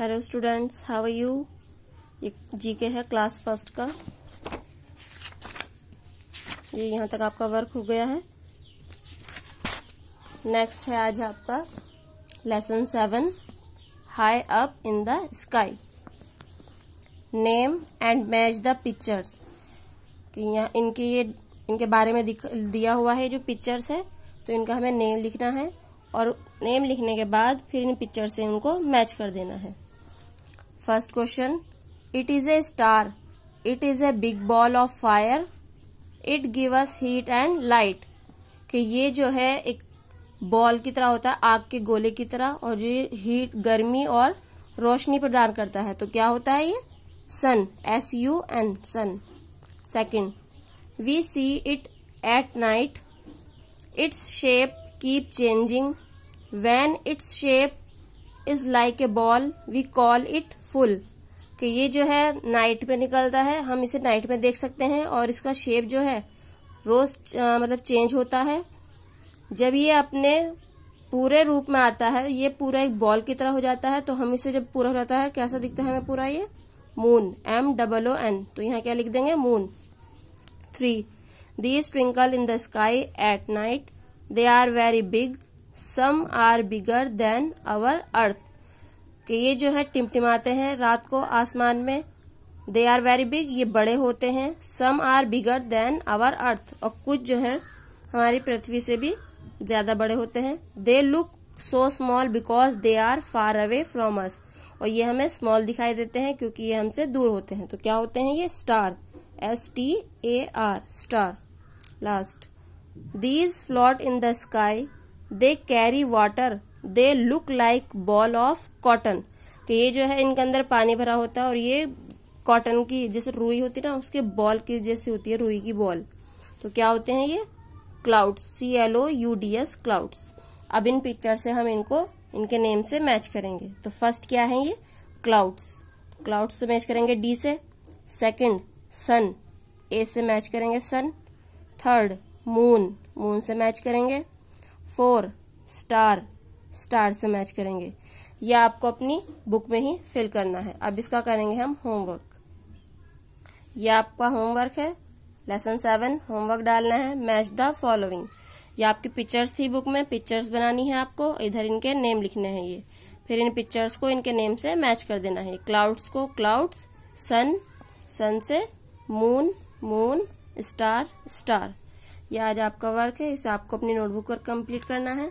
hello students how are you ये GK है class first का ये यहाँ तक आपका वर्क हो गया है नेक्स्ट है आज आपका lesson seven high up in the sky name and match the pictures कि यहाँ इनके ये इनके बारे में दिया हुआ है जो पिक्चर्स है तो इनका हमें नेम लिखना है और नेम लिखने के बाद फिर इन पिक्चर से उनको मैच कर देना है first question it is a star it is a big ball of fire it give us heat and light कि ये जो है एक बॉल की तरह होता है आग के गोले की तरह और जो हीट गर्मी और रोशनी प्रदान करता है तो क्या होता है ये sun S U N sun second we see it at night its shape keep changing when its shape is like a ball we call it full कि ये जो है नाइट में निकलता है हम इसे नाइट में देख सकते हैं और इसका शेप जो है रोज मतलब चेंज होता है जब ये अपने पूरे रूप में आता है ये पूरा एक बॉल की तरह हो जाता है तो हम इसे जब पूरा हो जाता है कैसा दिखता है हमें पूरा ये moon M double O N तो यहाँ क्या लिख देंगे moon three these twinkle in the sky at night they are very big some are bigger than our earth कि ये जो है टिमटिमाते हैं रात को आसमान में दे आर वेरी बिग ये बड़े होते हैं some are bigger than our earth और कुछ जो है हमारी पृथ्वी से भी ज्यादा बड़े होते हैं they look so small because they are far away from us और ये हमें स्मॉल दिखाई देते हैं क्योंकि ये हमसे दूर होते हैं तो क्या होते हैं ये star S T A R star last these float in the sky they carry water they look like ball of cotton तो ये जो है इनके अंदर पानी भरा होता है और ये कॉटन की जैसे रुई होती है ना उसके बॉल की जैसी होती है रुई की बॉल तो क्या होते हैं ये clouds C L O U D S clouds अब इन पिक्चर से हम इनको इनके नेम से मैच करेंगे तो फर्स्ट क्या है ये क्लाउड्स क्लाउड्स से मैच करेंगे डी से सेकंड सन ए से मैच करेंगे सन थर्ड मून मून से मैच करेंगे फोर स्टार स्टार से मैच करेंगे या आपको अपनी बुक में ही फिल करना है अब इसका करेंगे हम होमवर्क यह आपका होमवर्क है लेसन सेवन होमवर्क डालना है मैच द फॉलोइंग ये आपकी पिक्चर्स थी बुक में पिक्चर्स बनानी है आपको इधर इनके नेम लिखने हैं ये फिर इन पिक्चर्स को इनके नेम से मैच कर देना है क्लाउड्स को क्लाउड्स सन सन से मून मून स्टार स्टार यह आज आपका वर्क है इसे आपको अपनी नोटबुक पर कंप्लीट करना है